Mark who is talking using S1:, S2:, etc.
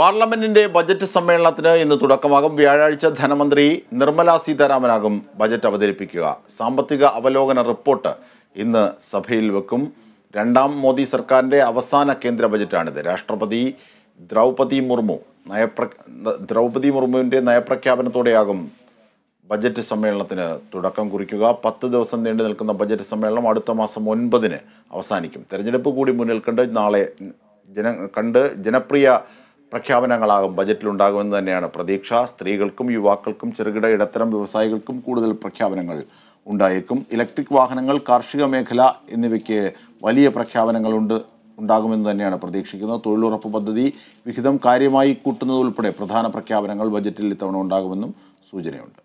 S1: പാർലമെന്റിന്റെ ബജറ്റ് സമ്മേളനത്തിന് ഇന്ന് തുടക്കമാകും വ്യാഴാഴ്ച ധനമന്ത്രി നിർമ്മല സീതാരാമനാകും ബജറ്റ് അവതരിപ്പിക്കുക സാമ്പത്തിക അവലോകന റിപ്പോർട്ട് ഇന്ന് സഭയിൽ വെക്കും രണ്ടാം മോദി സർക്കാരിൻ്റെ അവസാന കേന്ദ്ര ബജറ്റാണിത് രാഷ്ട്രപതി ദ്രൗപതി മുർമു നയപ്ര ദ്രൗപതി മുർമുവിൻ്റെ നയപ്രഖ്യാപനത്തോടെയാകും ബജറ്റ് സമ്മേളനത്തിന് തുടക്കം കുറിക്കുക പത്ത് ദിവസം നീണ്ടു നിൽക്കുന്ന ബജറ്റ് സമ്മേളനം അടുത്ത മാസം ഒൻപതിന് അവസാനിക്കും തെരഞ്ഞെടുപ്പ് കൂടി മുന്നിൽ കണ്ട് നാളെ ജന കണ്ട് ജനപ്രിയ പ്രഖ്യാപനങ്ങളാകും ബജറ്റിലുണ്ടാകുമെന്ന് തന്നെയാണ് പ്രതീക്ഷ സ്ത്രീകൾക്കും യുവാക്കൾക്കും ചെറുകിട ഇടത്തരം വ്യവസായികൾക്കും കൂടുതൽ പ്രഖ്യാപനങ്ങൾ ഉണ്ടായേക്കും ഇലക്ട്രിക് വാഹനങ്ങൾ കാർഷിക മേഖല എന്നിവയ്ക്ക് വലിയ പ്രഖ്യാപനങ്ങളുണ്ട് ഉണ്ടാകുമെന്ന് തന്നെയാണ് പ്രതീക്ഷിക്കുന്നത് തൊഴിലുറപ്പ് പദ്ധതി വിഹിതം കാര്യമായി കൂട്ടുന്നതുൾപ്പെടെ പ്രധാന പ്രഖ്യാപനങ്ങൾ ബജറ്റിൽ ഇത്തവണ ഉണ്ടാകുമെന്നും സൂചനയുണ്ട്